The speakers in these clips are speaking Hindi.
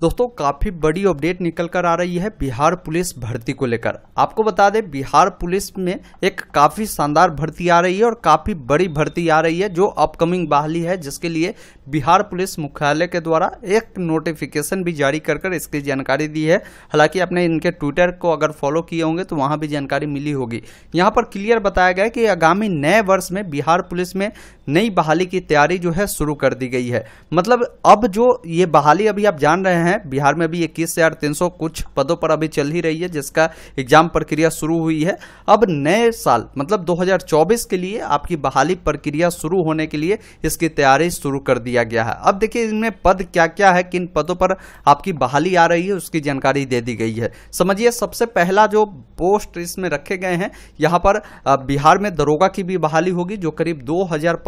दोस्तों काफ़ी बड़ी अपडेट निकल कर आ रही है बिहार पुलिस भर्ती को लेकर आपको बता दें बिहार पुलिस में एक काफ़ी शानदार भर्ती आ रही है और काफ़ी बड़ी भर्ती आ रही है जो अपकमिंग बहाली है जिसके लिए बिहार पुलिस मुख्यालय के द्वारा एक नोटिफिकेशन भी जारी कर कर इसकी जानकारी दी है हालांकि आपने इनके ट्विटर को अगर फॉलो किए होंगे तो वहाँ भी जानकारी मिली होगी यहाँ पर क्लियर बताया गया कि आगामी नए वर्ष में बिहार पुलिस में नई बहाली की तैयारी जो है शुरू कर दी गई है मतलब अब जो ये बहाली अभी आप जान रहे हैं बिहार में अभी इक्कीस हजार तीन सौ कुछ पदों पर अभी चल ही रही है जिसका एग्जाम प्रक्रिया शुरू हुई है अब नए साल मतलब 2024 के लिए आपकी बहाली प्रक्रिया शुरू होने के लिए इसकी तैयारी शुरू कर दिया गया है अब देखिए इनमें पद क्या क्या है किन पदों पर आपकी बहाली आ रही है उसकी जानकारी दे दी गई है समझिए सबसे पहला जो पोस्ट इसमें रखे गए हैं यहाँ पर बिहार में दरोगा की भी बहाली होगी जो करीब दो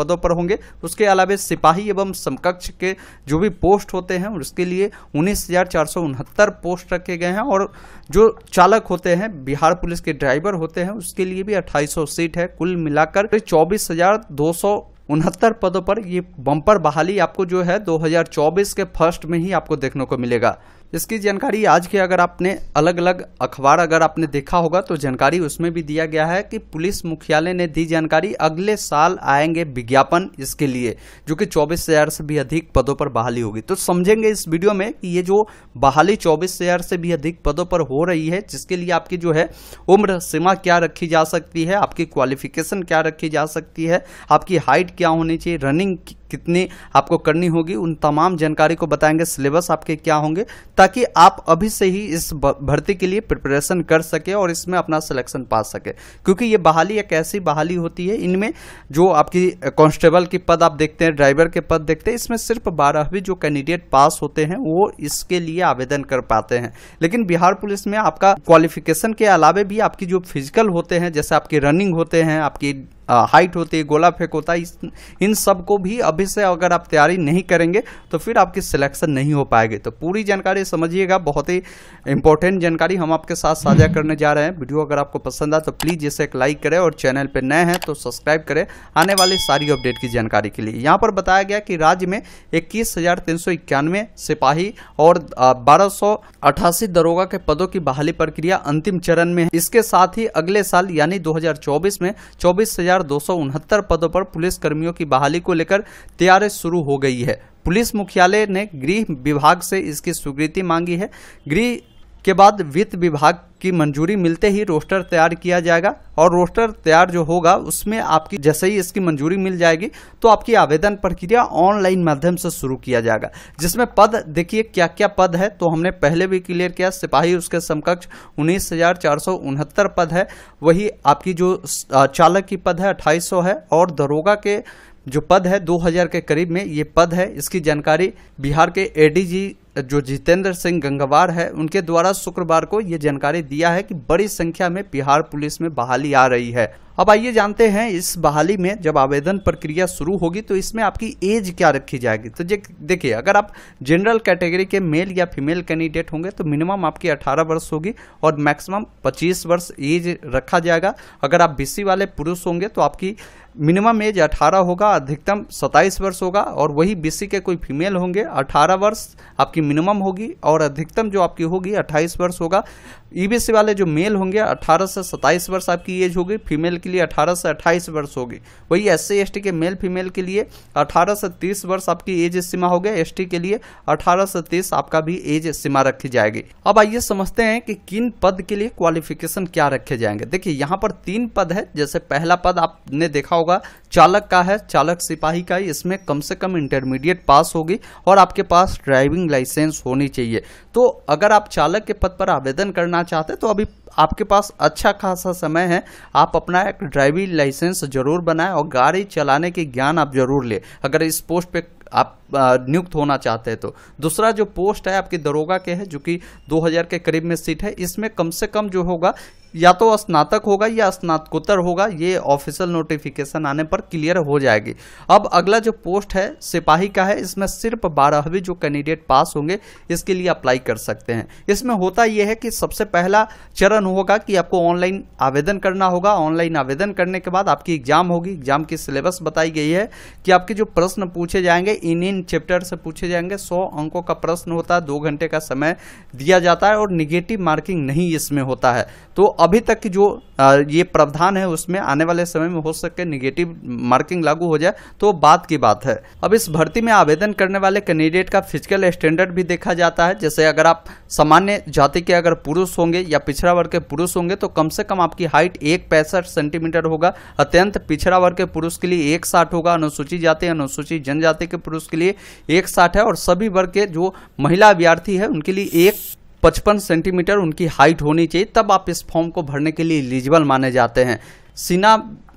पदों पर होंगे उसके अलावा सिपाही एवं समकक्ष के जो भी पोस्ट होते हैं उसके लिए उन्नीस पोस्ट रखे गए हैं और जो चालक होते हैं बिहार पुलिस के ड्राइवर होते हैं उसके लिए भी अट्ठाईस सीट है कुल मिलाकर चौबीस उनहत्तर पदों पर ये बम्पर बहाली आपको जो है 2024 के फर्स्ट में ही आपको देखने को मिलेगा इसकी जानकारी आज के अगर आपने अलग अलग अखबार अगर आपने देखा होगा तो जानकारी उसमें भी दिया गया है कि पुलिस मुख्यालय ने दी जानकारी अगले साल आएंगे विज्ञापन इसके लिए जो कि चौबीस हज़ार से भी अधिक पदों पर बहाली होगी तो समझेंगे इस वीडियो में कि ये जो बहाली चौबीस हज़ार से भी अधिक पदों पर हो रही है जिसके लिए आपकी जो है उम्र सीमा क्या रखी जा सकती है आपकी क्वालिफिकेशन क्या रखी जा सकती है आपकी हाइट क्या होनी चाहिए रनिंग कितनी आपको करनी होगी उन तमाम जानकारी को बताएंगे सिलेबस आपके क्या होंगे ताकि आप अभी से ही इस भर्ती के लिए प्रिपरेशन कर सके और इसमें अपना सिलेक्शन पा सके क्योंकि ये बहाली एक ऐसी बहाली होती है इनमें जो आपकी कांस्टेबल की पद आप देखते हैं ड्राइवर के पद देखते हैं इसमें सिर्फ बारहवीं जो कैंडिडेट पास होते हैं वो इसके लिए आवेदन कर पाते हैं लेकिन बिहार पुलिस में आपका क्वालिफिकेशन के अलावे भी आपकी जो फिजिकल होते हैं जैसे आपकी रनिंग होते हैं आपकी हाइट होती है गोला फेंक होता है इन सब को भी अभी से अगर आप तैयारी नहीं करेंगे तो फिर आपकी सिलेक्शन नहीं हो पाएगी तो पूरी जानकारी समझिएगा बहुत ही इंपॉर्टेंट जानकारी हम आपके साथ साझा करने जा रहे हैं वीडियो अगर आपको पसंद आए तो प्लीज़ इसे एक लाइक करें और चैनल पर नए हैं तो सब्सक्राइब करें आने वाली सारी अपडेट की जानकारी के लिए यहाँ पर बताया गया कि राज्य में इक्कीस सिपाही और बारह दरोगा के पदों की बहाली प्रक्रिया अंतिम चरण में है इसके साथ ही अगले साल यानी दो में चौबीस हजार पदों पर पुलिस कर्मियों की बहाली को लेकर तैयारी शुरू हो गई है पुलिस मुख्यालय ने गृह विभाग से इसकी स्वीकृति मांगी है गृह के बाद वित्त विभाग की मंजूरी मिलते ही रोस्टर तैयार किया जाएगा और रोस्टर तैयार जो होगा उसमें आपकी जैसे ही इसकी मंजूरी मिल जाएगी तो आपकी आवेदन प्रक्रिया ऑनलाइन माध्यम से शुरू किया जाएगा जिसमें पद देखिए क्या क्या पद है तो हमने पहले भी क्लियर किया सिपाही उसके समकक्ष उन्नीस पद है वही आपकी जो चालक की पद है अट्ठाईस है और दरोगा के जो पद है 2000 के करीब में ये पद है इसकी जानकारी बिहार के एडीजी जो जितेंद्र सिंह गंगवार है उनके द्वारा शुक्रवार को ये जानकारी दिया है कि बड़ी संख्या में बिहार पुलिस में बहाली आ रही है अब आइए जानते हैं इस बहाली में जब आवेदन प्रक्रिया शुरू होगी तो इसमें आपकी एज क्या रखी जाएगी तो देखिए अगर आप जनरल कैटेगरी के मेल या फीमेल कैंडिडेट होंगे तो मिनिमम आपकी 18 वर्ष होगी और मैक्सिमम 25 वर्ष एज रखा जाएगा अगर आप बीसी वाले पुरुष होंगे तो आपकी मिनिमम एज 18 होगा अधिकतम 27 वर्ष होगा और वही बीसी के कोई फीमेल होंगे 18 वर्ष आपकी मिनिमम होगी और अधिकतम जो आपकी होगी 28 वर्ष होगा ईबीसी वाले जो मेल होंगे 18 से 27 वर्ष आपकी एज होगी फीमेल के लिए 18 से 28 वर्ष होगी वही एस सी के मेल फीमेल के लिए 18 से 30 वर्ष आपकी एज सीमा हो गया एस के लिए 18 से 30 आपका भी एज सीमा रखी जाएगी अब आइए समझते हैं कि किन पद के लिए क्वालिफिकेशन क्या रखे जाएंगे देखिए यहाँ पर तीन पद है जैसे पहला पद आपने देखा होगा चालक का है चालक सिपाही का इसमें कम से कम इंटरमीडिएट पास होगी और आपके पास ड्राइविंग लाइसेंस होनी चाहिए तो अगर आप चालक के पद पर आवेदन करना चाहते हैं तो अभी आपके पास अच्छा खासा समय है आप अपना ड्राइविंग लाइसेंस जरूर बनाए और गाड़ी चलाने की ज्ञान आप जरूर ले अगर इस पोस्ट पे आप नियुक्त होना चाहते हैं तो दूसरा जो पोस्ट है आपकी दरोगा के है जो कि 2000 के करीब में सीट है इसमें कम से कम जो होगा या तो स्नातक होगा या स्नातकोत्तर होगा ये ऑफिशियल नोटिफिकेशन आने पर क्लियर हो जाएगी अब अगला जो पोस्ट है सिपाही का है इसमें सिर्फ बारहवीं जो कैंडिडेट पास होंगे इसके लिए अप्लाई कर सकते हैं इसमें होता यह है कि सबसे पहला चरण होगा कि आपको ऑनलाइन आवेदन करना होगा ऑनलाइन आवेदन करने के बाद आपकी एग्जाम होगी एग्जाम की सिलेबस बताई गई है कि आपके जो प्रश्न पूछे जाएंगे इन इन चैप्टर से पूछे जाएंगे सौ अंकों का प्रश्न होता है दो घंटे का समय दिया जाता है और निगेटिव मार्किंग नहीं इसमें होता है तो अभी तक जो ये प्रावधान है उसमें आने वाले समय में हो सके निगेटिव मार्किंग लागू हो जाए तो बात की बात है अब इस भर्ती में आवेदन करने वाले कैंडिडेट का फिजिकल स्टैंडर्ड भी देखा जाता है जैसे अगर आप सामान्य जाति के अगर पुरुष होंगे या पिछड़ा वर्ग के पुरुष होंगे तो कम से कम आपकी हाइट एक पैंसठ सेंटीमीटर होगा अत्यंत पिछड़ा वर्ग के पुरुष के लिए एक साठ होगा अनुसूचित जाति अनुसूचित जनजाति के पुरुष के लिए एक साठ है और सभी वर्ग के जो महिला अभ्यार्थी है उनके लिए एक पचपन सेंटीमीटर उनकी हाइट होनी चाहिए तब आप इस फॉर्म को भरने के लिए एलिजिबल माने जाते हैं सीना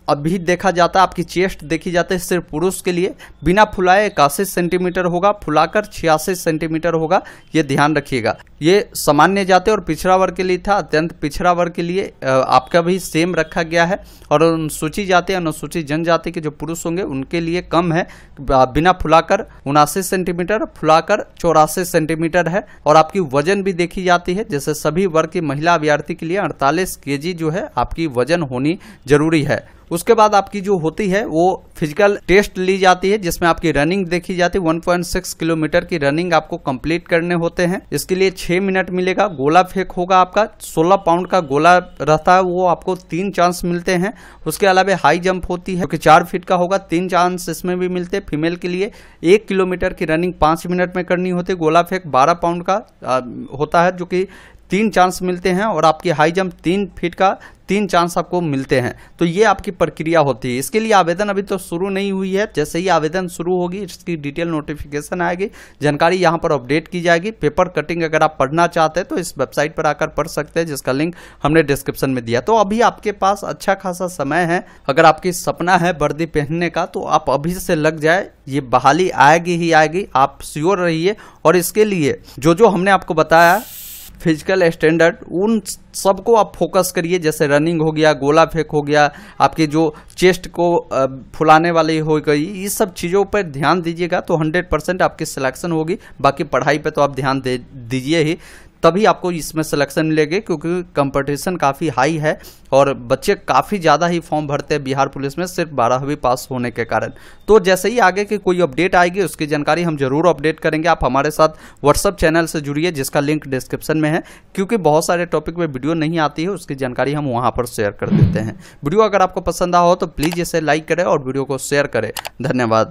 अभी देखा जाता है आपकी चेस्ट देखी जाती है सिर्फ पुरुष के लिए बिना फुलाए इक्यासी सेंटीमीटर होगा फुलाकर छियासी सेंटीमीटर होगा ये ध्यान रखिएगा ये सामान्य जाते और पिछड़ा वर्ग के लिए था अत्यंत पिछड़ा वर्ग के लिए आपका भी सेम रखा गया है और अनुसूचित जाति अनुसूचित जनजाति के जो पुरुष होंगे उनके लिए कम है बिना फुलाकर उनासी सेंटीमीटर फुलाकर चौरासी सेंटीमीटर है और आपकी वजन भी देखी जाती है जैसे सभी वर्ग की महिला अभ्यर्थी के लिए अड़तालीस के जो है आपकी वजन होनी जरूरी है उसके बाद आपकी जो होती है वो फिजिकल टेस्ट ली जाती है जिसमें आपकी रनिंग देखी जाती है 1.6 किलोमीटर की रनिंग आपको कंप्लीट करने होते हैं इसके लिए 6 मिनट मिलेगा गोला फेंक होगा आपका 16 पाउंड का गोला रहता है वो आपको तीन चांस मिलते हैं उसके अलावा हाई जंप होती है जो कि चार फीट का होगा तीन चांस इसमें भी मिलते हैं फीमेल के लिए एक किलोमीटर की रनिंग पांच मिनट में करनी होती है गोला फेंक बारह पाउंड का आ, होता है जो कि तीन चांस मिलते हैं और आपकी हाई जंप तीन फीट का तीन चांस आपको मिलते हैं तो ये आपकी प्रक्रिया होती है इसके लिए आवेदन अभी तो शुरू नहीं हुई है जैसे ही आवेदन शुरू होगी इसकी डिटेल नोटिफिकेशन आएगी जानकारी यहाँ पर अपडेट की जाएगी पेपर कटिंग अगर आप पढ़ना चाहते हैं तो इस वेबसाइट पर आकर पढ़ सकते हैं जिसका लिंक हमने डिस्क्रिप्शन में दिया तो अभी आपके पास अच्छा खासा समय है अगर आपकी सपना है वर्दी पहनने का तो आप अभी से लग जाए ये बहाली आएगी ही आएगी आप श्योर रहिए और इसके लिए जो जो हमने आपको बताया फिजिकल स्टैंडर्ड उन सबको आप फोकस करिए जैसे रनिंग हो गया गोला फेंक हो गया आपके जो चेस्ट को फुलाने वाली हो गई ये सब चीज़ों पर ध्यान दीजिएगा तो 100 परसेंट आपकी सिलेक्शन होगी बाकी पढ़ाई पे तो आप ध्यान दे दीजिए ही तभी आपको इसमें सिलेक्शन मिलेगी क्योंकि कंपटीशन काफ़ी हाई है और बच्चे काफ़ी ज़्यादा ही फॉर्म भरते हैं बिहार पुलिस में सिर्फ बारहवीं पास होने के कारण तो जैसे ही आगे की कोई अपडेट आएगी उसकी जानकारी हम जरूर अपडेट करेंगे आप हमारे साथ व्हाट्सअप चैनल से जुड़िए जिसका लिंक डिस्क्रिप्शन में है क्योंकि बहुत सारे टॉपिक में वीडियो नहीं आती है उसकी जानकारी हम वहाँ पर शेयर कर देते हैं वीडियो अगर आपको पसंद आ हो तो प्लीज़ इसे लाइक करें और वीडियो को शेयर करें धन्यवाद